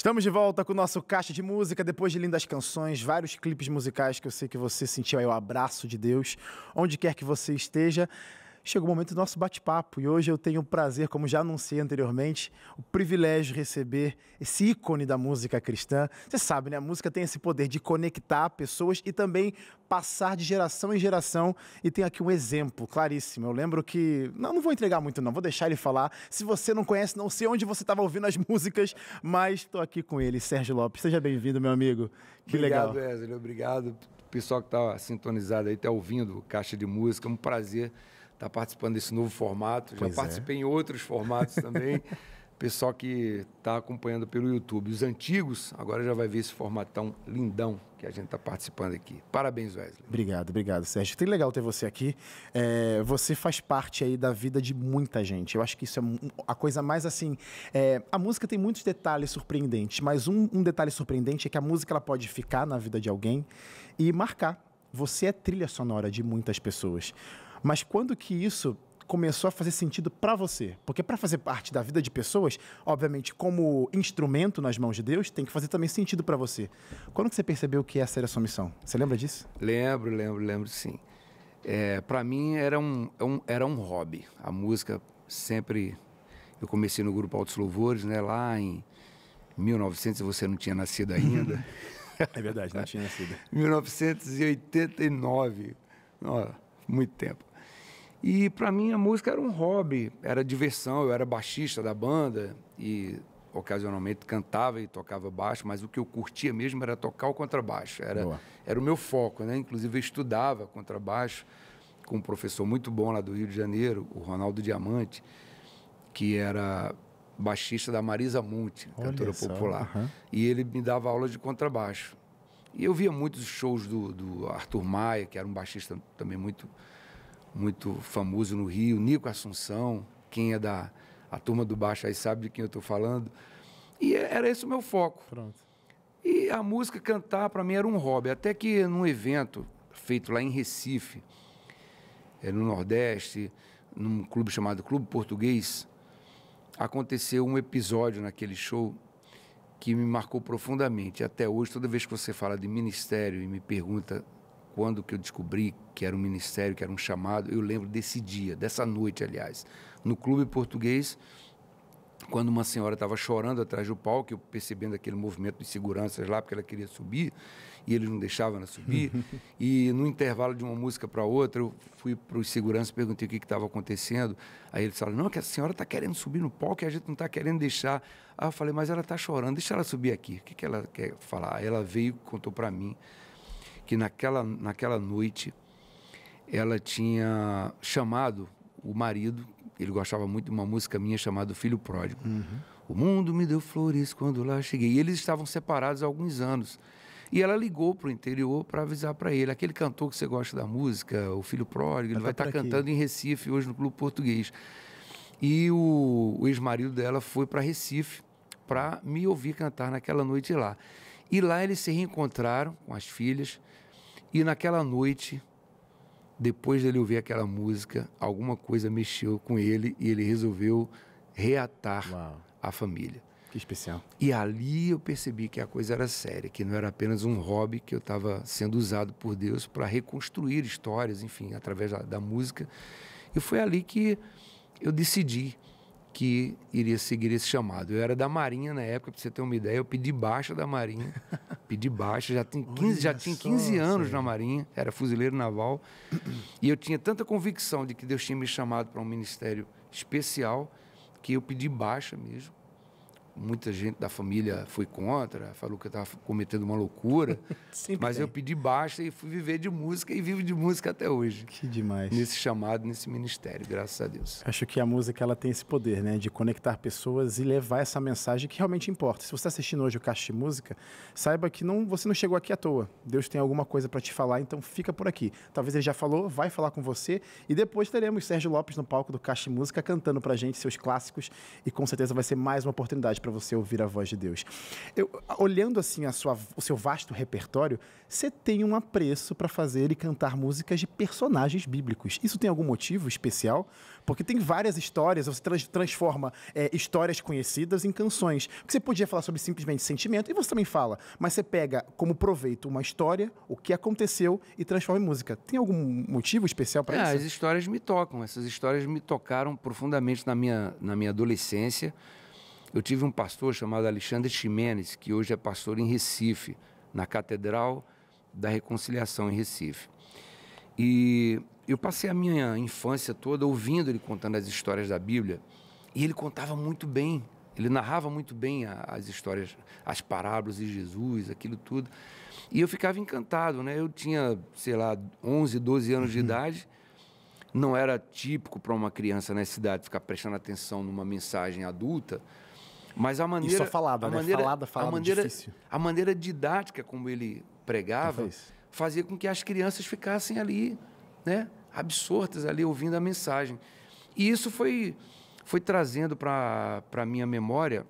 Estamos de volta com o nosso Caixa de Música, depois de lindas canções, vários clipes musicais que eu sei que você sentiu aí, o abraço de Deus, onde quer que você esteja chegou o momento do nosso bate-papo e hoje eu tenho o prazer, como já anunciei anteriormente, o privilégio de receber esse ícone da música cristã. Você sabe, né? A música tem esse poder de conectar pessoas e também passar de geração em geração. E tem aqui um exemplo claríssimo. Eu lembro que. Não, não vou entregar muito, não, vou deixar ele falar. Se você não conhece, não sei onde você estava ouvindo as músicas, mas estou aqui com ele, Sérgio Lopes. Seja bem-vindo, meu amigo. Que obrigado, legal. Wesley. Obrigado. O pessoal que está sintonizado aí, está ouvindo Caixa de Música. É um prazer está participando desse novo formato. Pois Já é. participei é. em outros formatos também. Pessoal que está acompanhando pelo YouTube. Os antigos, agora já vai ver esse formatão lindão que a gente está participando aqui. Parabéns, Wesley. Obrigado, obrigado, Sérgio. Tem legal ter você aqui. É, você faz parte aí da vida de muita gente. Eu acho que isso é a coisa mais assim. É, a música tem muitos detalhes surpreendentes, mas um, um detalhe surpreendente é que a música ela pode ficar na vida de alguém e marcar. Você é trilha sonora de muitas pessoas. Mas quando que isso começou a fazer sentido para você? Porque para fazer parte da vida de pessoas, obviamente, como instrumento nas mãos de Deus, tem que fazer também sentido para você. Quando que você percebeu que essa era a sua missão? Você lembra disso? Lembro, lembro, lembro sim. É, para mim era um, é um, era um hobby. A música sempre. Eu comecei no grupo Altos Louvores, né? Lá em 1900 você não tinha nascido ainda. é verdade, não tinha nascido. 1989. Oh, muito tempo. E para mim a música era um hobby, era diversão. Eu era baixista da banda e ocasionalmente cantava e tocava baixo, mas o que eu curtia mesmo era tocar o contrabaixo. Era, era o meu foco, né? Inclusive eu estudava contrabaixo com um professor muito bom lá do Rio de Janeiro, o Ronaldo Diamante, que era baixista da Marisa Monte, cantora popular. Uhum. E ele me dava aula de contrabaixo. E eu via muitos shows do, do Arthur Maia, que era um baixista também muito muito famoso no Rio, Nico Assunção, quem é da a turma do baixo aí sabe de quem eu estou falando. E é, era esse o meu foco. Pronto. E a música cantar para mim era um hobby, até que num evento feito lá em Recife, é, no Nordeste, num clube chamado Clube Português, aconteceu um episódio naquele show que me marcou profundamente. Até hoje, toda vez que você fala de ministério e me pergunta quando que eu descobri que era um ministério, que era um chamado, eu lembro desse dia, dessa noite, aliás, no clube português, quando uma senhora estava chorando atrás do palco, eu percebendo aquele movimento de seguranças lá, porque ela queria subir, e eles não deixavam ela subir. e no intervalo de uma música para outra, eu fui para os seguranças, perguntei o que estava acontecendo. Aí eles falaram: não, que a senhora está querendo subir no palco e a gente não está querendo deixar. Aí eu falei: mas ela está chorando, deixa ela subir aqui. O que, que ela quer falar? Aí ela veio, contou para mim que naquela, naquela noite ela tinha chamado o marido, ele gostava muito de uma música minha chamada Filho Pródigo. Uhum. O mundo me deu flores quando lá cheguei. E eles estavam separados há alguns anos. E ela ligou para o interior para avisar para ele. Aquele cantor que você gosta da música, o Filho Pródigo, ele vai estar tá, tá cantando em Recife hoje no Clube Português. E o, o ex-marido dela foi para Recife para me ouvir cantar naquela noite lá. E lá eles se reencontraram com as filhas. E naquela noite, depois dele ouvir aquela música, alguma coisa mexeu com ele e ele resolveu reatar Uau. a família. Que especial. E ali eu percebi que a coisa era séria, que não era apenas um hobby que eu estava sendo usado por Deus para reconstruir histórias, enfim, através da, da música. E foi ali que eu decidi que iria seguir esse chamado. Eu era da Marinha na época, para você ter uma ideia, eu pedi baixa da Marinha. pedi baixa, já tinha 15, Olha já tinha 15 só, anos na Marinha, era fuzileiro naval. e eu tinha tanta convicção de que Deus tinha me chamado para um ministério especial que eu pedi baixa mesmo muita gente da família foi contra, falou que eu estava cometendo uma loucura. mas tem. eu pedi baixa e fui viver de música e vivo de música até hoje. Que demais. Nesse chamado, nesse ministério, graças a Deus. Acho que a música ela tem esse poder, né, de conectar pessoas e levar essa mensagem que realmente importa. Se você está assistindo hoje o Caixa de Música, saiba que não, você não chegou aqui à toa. Deus tem alguma coisa para te falar, então fica por aqui. Talvez ele já falou, vai falar com você e depois teremos Sérgio Lopes no palco do Caixa de Música cantando para gente seus clássicos e com certeza vai ser mais uma oportunidade para para você ouvir a voz de Deus. Eu, olhando assim a sua, o seu vasto repertório, você tem um apreço para fazer e cantar músicas de personagens bíblicos. Isso tem algum motivo especial? Porque tem várias histórias, você trans, transforma é, histórias conhecidas em canções. você podia falar sobre simplesmente sentimento, e você também fala, mas você pega como proveito uma história, o que aconteceu e transforma em música. Tem algum motivo especial para é, isso? As histórias me tocam, essas histórias me tocaram profundamente na minha, na minha adolescência. Eu tive um pastor chamado Alexandre Ximenes, que hoje é pastor em Recife, na Catedral da Reconciliação em Recife. E eu passei a minha infância toda ouvindo ele contando as histórias da Bíblia, e ele contava muito bem, ele narrava muito bem as histórias, as parábolas de Jesus, aquilo tudo. E eu ficava encantado, né? Eu tinha, sei lá, 11, 12 anos de uhum. idade. Não era típico para uma criança na né, cidade ficar prestando atenção numa mensagem adulta, mas a maneira. Isso é falada, a né? maneira, falada, falada, a maneira, difícil. A maneira didática como ele pregava então fazia com que as crianças ficassem ali, né? Absortas ali, ouvindo a mensagem. E isso foi, foi trazendo para a minha memória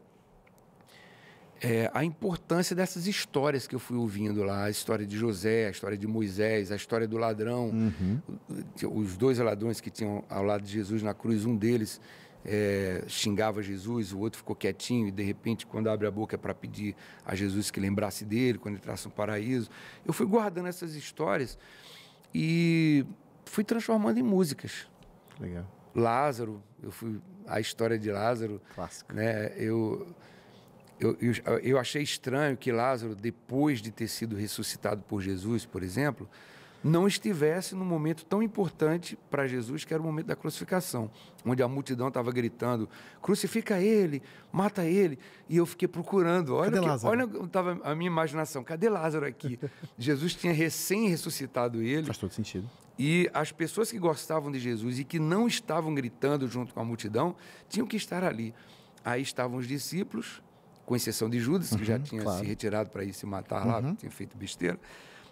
é, a importância dessas histórias que eu fui ouvindo lá, a história de José, a história de Moisés, a história do ladrão, uhum. os dois ladrões que tinham ao lado de Jesus na cruz, um deles é, xingava Jesus, o outro ficou quietinho e de repente, quando abre a boca para pedir a Jesus que lembrasse dele, quando entrasse no paraíso. Eu fui guardando essas histórias e fui transformando em músicas. Legal. Lázaro, eu fui a história de Lázaro. Clássico. Né? Eu, eu, eu, eu achei estranho que Lázaro, depois de ter sido ressuscitado por Jesus, por exemplo, não estivesse num momento tão importante para Jesus, que era o momento da crucificação, onde a multidão estava gritando: crucifica ele, mata ele. E eu fiquei procurando. Olha, cadê que, Lázaro? olha a minha imaginação: cadê Lázaro aqui? Jesus tinha recém-ressuscitado ele. Faz todo sentido. E as pessoas que gostavam de Jesus e que não estavam gritando junto com a multidão tinham que estar ali. Aí estavam os discípulos, com exceção de Judas, que uhum, já tinha claro. se retirado para ir se matar uhum. lá, tinha feito besteira.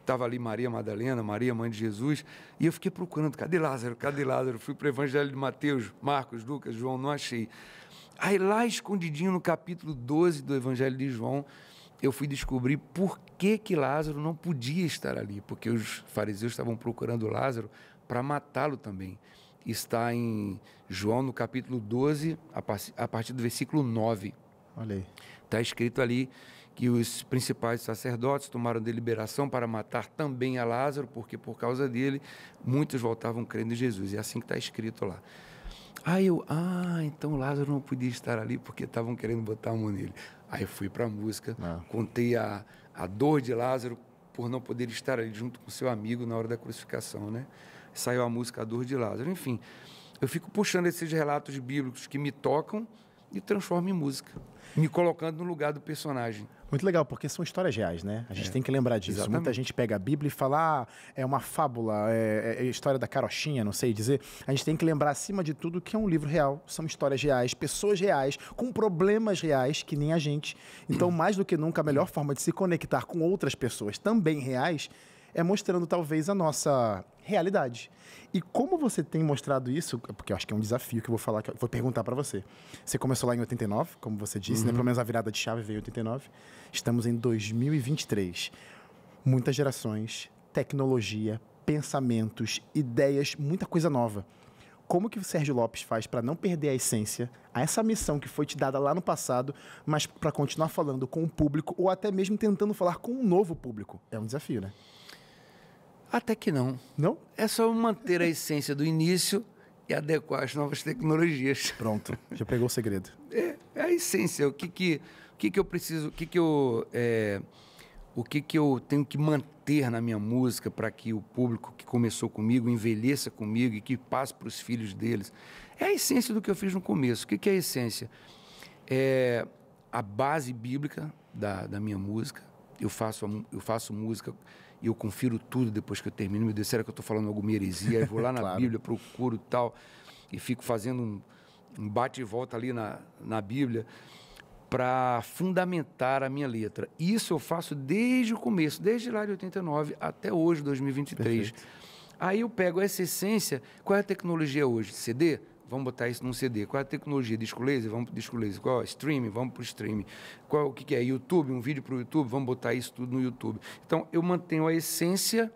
Estava ali Maria Madalena, Maria, mãe de Jesus, e eu fiquei procurando, cadê Lázaro? Cadê Lázaro? Fui para o Evangelho de Mateus, Marcos, Lucas, João, não achei. Aí lá escondidinho no capítulo 12 do Evangelho de João, eu fui descobrir por que, que Lázaro não podia estar ali, porque os fariseus estavam procurando Lázaro para matá-lo também. Está em João, no capítulo 12, a, partir do versículo 9. Está escrito ali que os principais sacerdotes tomaram deliberação para matar também a Lázaro, porque por causa dele muitos voltavam crendo em Jesus. É assim que está escrito lá. Aí eu, ah, então Lázaro não podia estar ali porque estavam querendo botar a mão nele. Aí fui para a música, ah. contei a, a dor de Lázaro por não poder estar ali junto com seu amigo na hora da crucificação, né? Saiu a música A Dor de Lázaro. Enfim, eu fico puxando esses relatos bíblicos que me tocam e transforma em música, me colocando no lugar do personagem. Muito legal, porque são histórias reais, né? A gente é, tem que lembrar disso. Exatamente. Muita gente pega a Bíblia e fala, ah, é uma fábula, é, é, é, história da carochinha, não sei dizer. A gente tem que lembrar, acima de tudo, que é um livro real. São histórias reais, pessoas reais, com problemas reais, que nem a gente. Então, mais do que nunca, a melhor forma de se conectar com outras pessoas também reais é mostrando talvez a nossa realidade. E como você tem mostrado isso, é porque eu acho que é um desafio que eu vou falar, que vou perguntar para você. Você começou lá em 89, como você disse, né? uhum. né? Pelo menos a virada de chave veio em 89. Estamos em 2023. Muitas gerações, tecnologia, pensamentos, ideias, muita coisa nova. Como que o Sérgio Lopes faz para não perder a essência, a essa missão que foi te dada lá no passado, mas para continuar falando com o público ou até mesmo tentando falar com um novo público? É um desafio, né? Até que não. Não? É só manter a essência do início e adequar as novas tecnologias. Pronto, já pegou o segredo. É, é a essência, o que que, o que, que eu preciso, o que que eu, é, o que que eu tenho que manter na minha música para que o público que começou comigo envelheça comigo e que passe para os filhos deles. É a essência do que eu fiz no começo. O que que é a essência? É a base bíblica da, da minha música. Eu faço, eu faço música e eu confiro tudo depois que eu termino. me disseram que eu estou falando alguma heresia? Aí vou lá na claro. Bíblia, procuro tal, e fico fazendo um, um bate e volta ali na, na Bíblia para fundamentar a minha letra. Isso eu faço desde o começo, desde lá de 89 até hoje, 2023. Perfeito. Aí eu pego essa essência, qual é a tecnologia hoje? CD? vamos botar isso num CD. Qual é a tecnologia? Disco laser? Vamos para disco laser. Qual? Streaming? Vamos para o streaming. Qual, o que, que é? YouTube? Um vídeo para o YouTube? Vamos botar isso tudo no YouTube. Então, eu mantenho a essência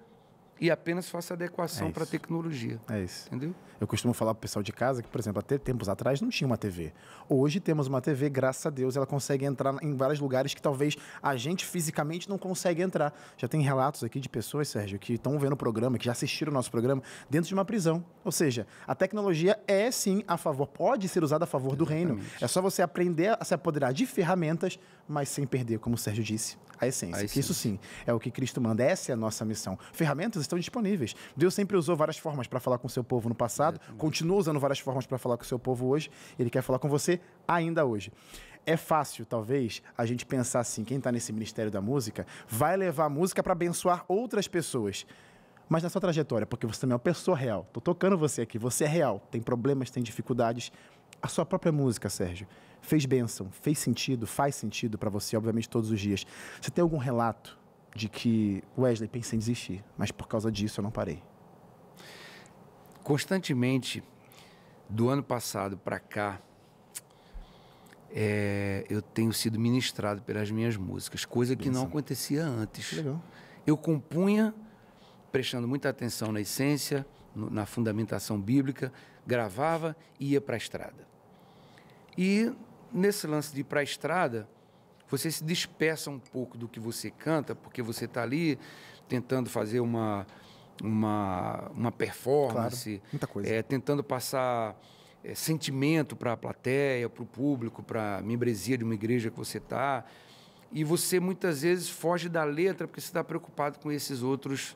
e apenas faça adequação é para a tecnologia. É isso. Entendeu? Eu costumo falar para o pessoal de casa que, por exemplo, até tempos atrás não tinha uma TV. Hoje temos uma TV, graças a Deus, ela consegue entrar em vários lugares que talvez a gente fisicamente não consegue entrar. Já tem relatos aqui de pessoas, Sérgio, que estão vendo o programa, que já assistiram o nosso programa, dentro de uma prisão. Ou seja, a tecnologia é sim a favor, pode ser usada a favor Exatamente. do reino. É só você aprender a se apoderar de ferramentas, mas sem perder, como o Sérgio disse, a essência. isso sim é o que Cristo manda, essa é a nossa missão. Ferramentas estão disponíveis. Deus sempre usou várias formas para falar com seu povo no passado, é, continua usando várias formas para falar com seu povo hoje. Ele quer falar com você ainda hoje. É fácil, talvez, a gente pensar assim: quem está nesse ministério da música vai levar a música para abençoar outras pessoas mas na sua trajetória, porque você também é uma pessoa real. Tô tocando você aqui, você é real, tem problemas, tem dificuldades. A sua própria música, Sérgio, fez bênção, fez sentido, faz sentido para você, obviamente, todos os dias. Você tem algum relato de que, Wesley, pensa em desistir, mas por causa disso eu não parei? Constantemente, do ano passado para cá, é, eu tenho sido ministrado pelas minhas músicas, coisa que bênção. não acontecia antes. Legal. Eu compunha prestando muita atenção na essência, no, na fundamentação bíblica, gravava e ia para a estrada. E nesse lance de ir para a estrada, você se dispersa um pouco do que você canta, porque você está ali tentando fazer uma, uma, uma performance, claro, muita coisa. É, tentando passar é, sentimento para a plateia, para o público, para a membresia de uma igreja que você está. E você muitas vezes foge da letra porque você está preocupado com esses outros,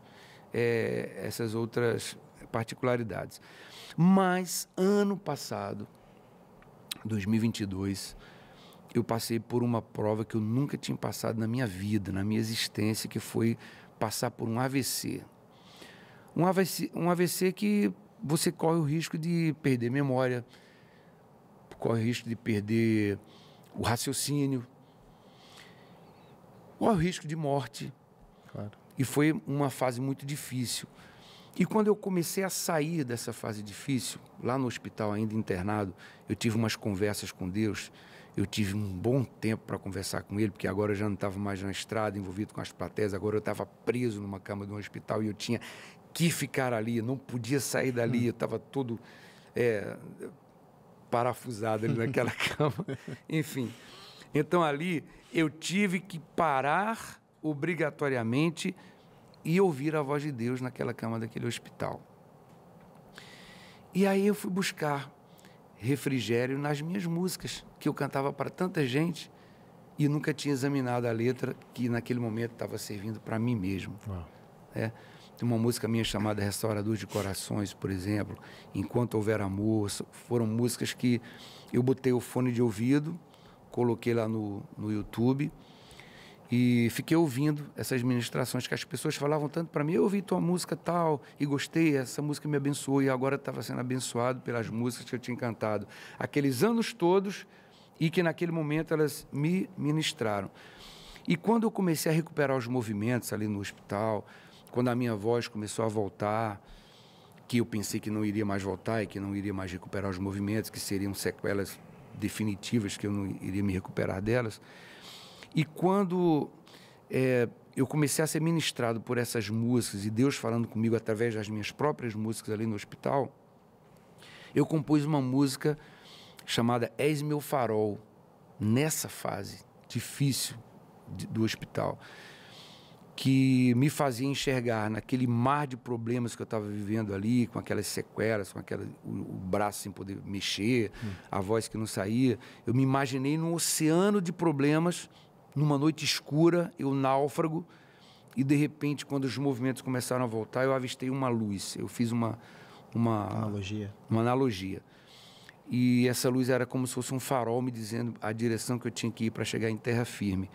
é, essas outras particularidades. Mas ano passado 2022, eu passei por uma prova que eu nunca tinha passado na minha vida, na minha existência, que foi passar por um AVC. Um AVC, um AVC que você corre o risco de perder memória, corre o risco de perder o raciocínio, corre o risco de morte. Claro. E foi uma fase muito difícil. E quando eu comecei a sair dessa fase difícil, lá no hospital, ainda internado, eu tive umas conversas com Deus. Eu tive um bom tempo para conversar com ele, porque agora eu já não estava mais na estrada, envolvido com as plateias, agora eu estava preso numa cama de um hospital e eu tinha que ficar ali, não podia sair dali, eu estava todo é, parafusado ali naquela cama. Enfim. Então ali eu tive que parar obrigatoriamente e ouvir a voz de Deus naquela cama daquele hospital. E aí eu fui buscar refrigério nas minhas músicas, que eu cantava para tanta gente e nunca tinha examinado a letra que naquele momento estava servindo para mim mesmo. Ah. É. Tem uma música minha chamada Restaurador de Corações, por exemplo, Enquanto Houver Amor, foram músicas que eu botei o fone de ouvido, coloquei lá no, no YouTube e fiquei ouvindo essas ministrações que as pessoas falavam tanto para mim. Eu ouvi tua música tal e gostei, essa música me abençoou e agora estava sendo abençoado pelas músicas que eu tinha cantado aqueles anos todos e que naquele momento elas me ministraram. E quando eu comecei a recuperar os movimentos ali no hospital, quando a minha voz começou a voltar, que eu pensei que não iria mais voltar e que não iria mais recuperar os movimentos, que seriam sequelas definitivas, que eu não iria me recuperar delas e quando é, eu comecei a ser ministrado por essas músicas e Deus falando comigo através das minhas próprias músicas ali no hospital, eu compus uma música chamada És Meu Farol, nessa fase difícil de, do hospital, que me fazia enxergar naquele mar de problemas que eu estava vivendo ali, com aquelas sequelas, com aquela, o, o braço sem poder mexer, hum. a voz que não saía. Eu me imaginei num oceano de problemas numa noite escura, eu náufrago, e de repente, quando os movimentos começaram a voltar, eu avistei uma luz. Eu fiz uma. Uma analogia. Uma analogia. E essa luz era como se fosse um farol me dizendo a direção que eu tinha que ir para chegar em terra firme.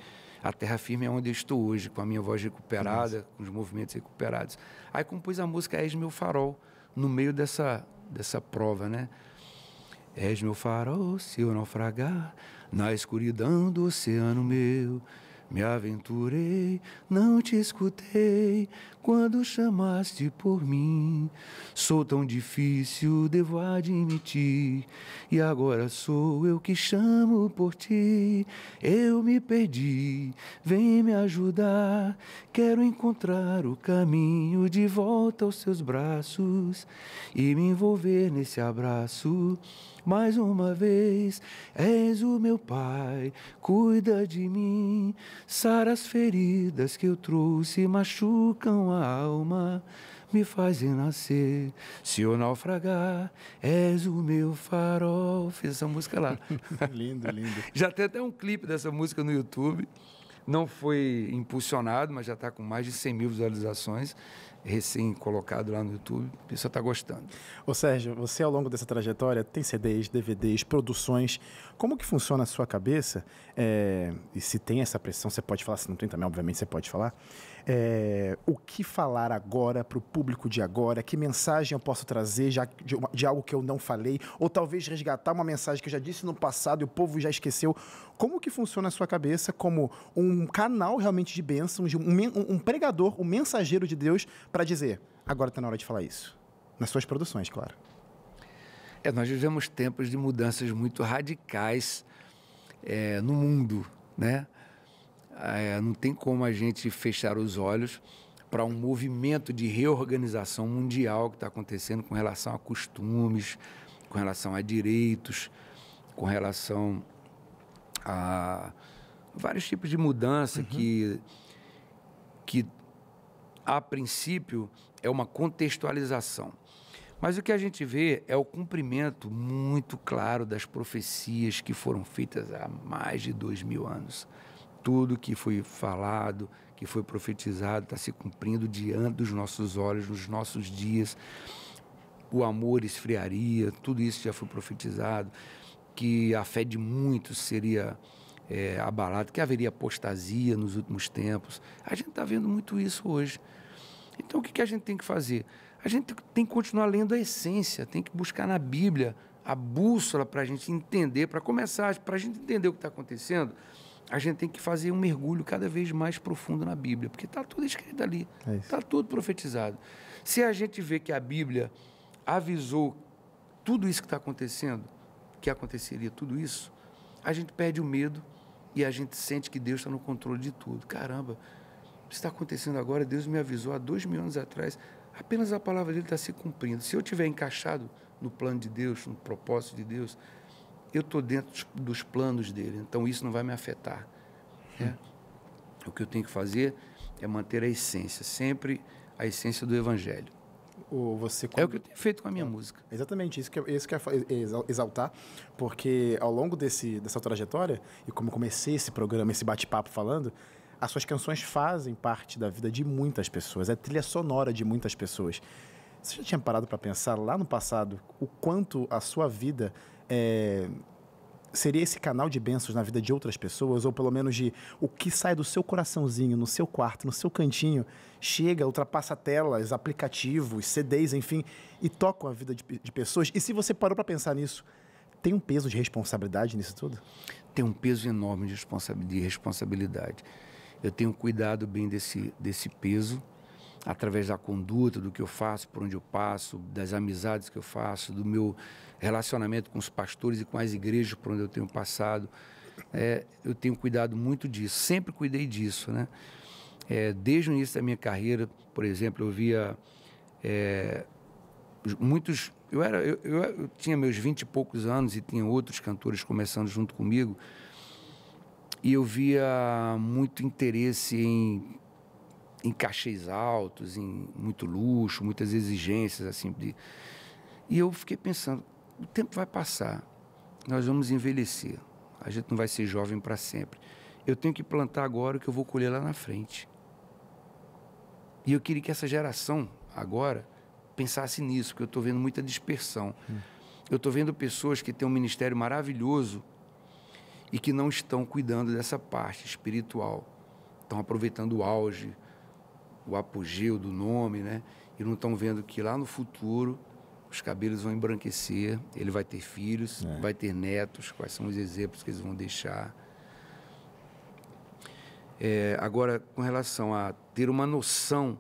A terra firme é onde eu estou hoje, com a minha voz recuperada, com os movimentos recuperados. Aí compus a música És Meu Farol, no meio dessa, dessa prova, né? És meu farol, se eu naufragar, na escuridão do oceano meu, me aventurei, não te escutei quando chamaste por mim. Sou tão difícil, devo admitir, e agora sou eu que chamo por ti. Eu me perdi, vem me ajudar, quero encontrar o caminho de volta aos seus braços e me envolver nesse abraço. Mais uma vez, és o meu Pai, cuida de mim, sara as feridas que eu trouxe, machucam uma alma me faz nascer. Se eu naufragar, és o meu farol. Fiz essa música lá. lindo, lindo. Já tem até um clipe dessa música no YouTube. Não foi impulsionado, mas já está com mais de 100 mil visualizações, recém-colocado lá no YouTube. A pessoa está gostando. Ô Sérgio, você ao longo dessa trajetória tem CDs, DVDs, produções. Como que funciona a sua cabeça? É... E se tem essa pressão, você pode falar, se não tem também, obviamente você pode falar é, o que falar agora para o público de agora, que mensagem eu posso trazer já de, de, algo que eu não falei, ou talvez resgatar uma mensagem que eu já disse no passado e o povo já esqueceu. Como que funciona a sua cabeça como um canal realmente de bênçãos, de um, um, um pregador, um mensageiro de Deus para dizer, agora está na hora de falar isso? Nas suas produções, claro. É, nós vivemos tempos de mudanças muito radicais é, no mundo, né? É, não tem como a gente fechar os olhos para um movimento de reorganização mundial que está acontecendo com relação a costumes, com relação a direitos, com relação a vários tipos de mudança uhum. que, que, a princípio, é uma contextualização. Mas o que a gente vê é o cumprimento muito claro das profecias que foram feitas há mais de dois mil anos tudo que foi falado, que foi profetizado, está se cumprindo diante dos nossos olhos, nos nossos dias. O amor esfriaria, tudo isso já foi profetizado, que a fé de muitos seria é, abalada, que haveria apostasia nos últimos tempos. A gente está vendo muito isso hoje. Então, o que, que a gente tem que fazer? A gente tem que continuar lendo a essência, tem que buscar na Bíblia a bússola para a gente entender, para começar, para a gente entender o que está acontecendo a gente tem que fazer um mergulho cada vez mais profundo na Bíblia, porque está tudo escrito ali, está é tá tudo profetizado. Se a gente vê que a Bíblia avisou tudo isso que está acontecendo, que aconteceria tudo isso, a gente perde o medo e a gente sente que Deus está no controle de tudo. Caramba, isso está acontecendo agora, Deus me avisou há dois mil anos atrás, apenas a palavra dele está se cumprindo. Se eu tiver encaixado no plano de Deus, no propósito de Deus, eu estou dentro dos planos dele, então isso não vai me afetar. Né? Hum. O que eu tenho que fazer é manter a essência, sempre a essência do Evangelho. Você, É o que eu tenho feito com a minha é, música. Exatamente, isso que, eu, é, isso que é é, eu exaltar, porque ao longo desse, dessa trajetória, e como comecei esse programa, esse bate-papo falando, as suas canções fazem parte da vida de muitas pessoas, é trilha sonora de muitas pessoas. Você já tinha parado para pensar lá no passado o quanto a sua vida é, seria esse canal de bênçãos na vida de outras pessoas, ou pelo menos de o que sai do seu coraçãozinho, no seu quarto, no seu cantinho, chega, ultrapassa telas, aplicativos, CDs, enfim, e toca a vida de, de pessoas. E se você parou para pensar nisso, tem um peso de responsabilidade nisso tudo? Tem um peso enorme de responsabilidade. Eu tenho cuidado bem desse, desse peso através da conduta, do que eu faço, por onde eu passo, das amizades que eu faço, do meu relacionamento com os pastores e com as igrejas por onde eu tenho passado. É, eu tenho cuidado muito disso, sempre cuidei disso, né? É, desde o início da minha carreira, por exemplo, eu via é, muitos. Eu, era, eu, eu, eu tinha meus vinte e poucos anos e tinha outros cantores começando junto comigo, e eu via muito interesse em em cachês altos, em muito luxo, muitas exigências assim. De... E eu fiquei pensando, o tempo vai passar, nós vamos envelhecer, a gente não vai ser jovem para sempre. Eu tenho que plantar agora o que eu vou colher lá na frente. E eu queria que essa geração agora pensasse nisso, porque eu estou vendo muita dispersão. Hum. Eu estou vendo pessoas que têm um ministério maravilhoso e que não estão cuidando dessa parte espiritual, estão aproveitando o auge, o apogeu do nome, né? E não estão vendo que lá no futuro os cabelos vão embranquecer, ele vai ter filhos, é. vai ter netos, quais são os exemplos que eles vão deixar. É, agora, com relação a ter uma noção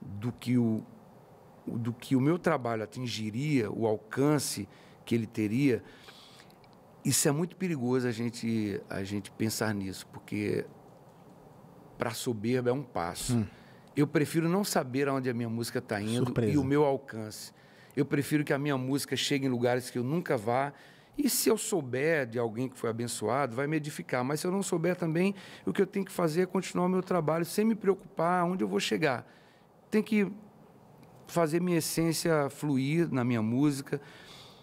do que o, do que o meu trabalho atingiria, o alcance que ele teria, isso é muito perigoso a gente, a gente pensar nisso, porque para a soberba é um passo. Hum eu prefiro não saber aonde a minha música está indo Surpresa. e o meu alcance. Eu prefiro que a minha música chegue em lugares que eu nunca vá. E se eu souber de alguém que foi abençoado, vai me edificar. Mas se eu não souber também, o que eu tenho que fazer é continuar o meu trabalho sem me preocupar onde eu vou chegar. Tem que fazer minha essência fluir na minha música.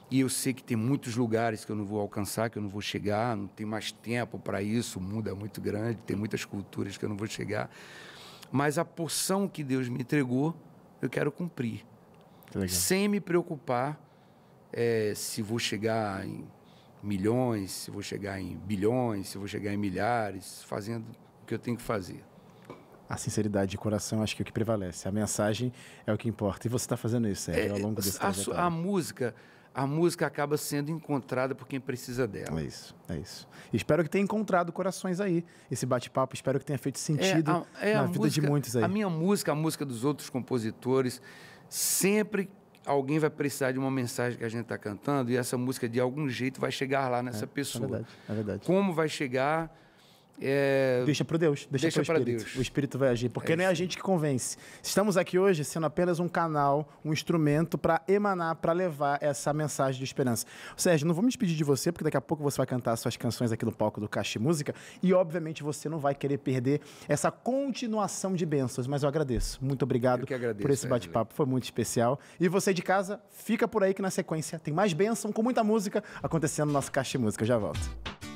E eu sei que tem muitos lugares que eu não vou alcançar, que eu não vou chegar, não tem mais tempo para isso, o mundo é muito grande, tem muitas culturas que eu não vou chegar. Mas a porção que Deus me entregou, eu quero cumprir. Legal. Sem me preocupar é, se vou chegar em milhões, se vou chegar em bilhões, se vou chegar em milhares, fazendo o que eu tenho que fazer. A sinceridade de coração acho que é o que prevalece. A mensagem é o que importa. E você está fazendo isso, é, ao longo é, desse a, a música a música acaba sendo encontrada por quem precisa dela. É isso, é isso. Espero que tenha encontrado corações aí, esse bate-papo. Espero que tenha feito é, sentido é, a, é na vida música, de muitos aí. A minha música, a música dos outros compositores, sempre alguém vai precisar de uma mensagem que a gente está cantando e essa música, de algum jeito, vai chegar lá nessa é, é pessoa. É verdade, é verdade. Como vai chegar é... Deixa para Deus. Deixa, deixa para Deus. O Espírito vai agir. Porque é não é a gente que convence. Estamos aqui hoje sendo apenas um canal, um instrumento para emanar, para levar essa mensagem de esperança. Sérgio, não vou me despedir de você, porque daqui a pouco você vai cantar suas canções aqui no palco do Caixa Música. E, obviamente, você não vai querer perder essa continuação de bênçãos. Mas eu agradeço. Muito obrigado agradeço, por esse bate-papo. Foi muito especial. E você de casa, fica por aí que na sequência tem mais bênção com muita música acontecendo no nosso Caixa Música. Já volto.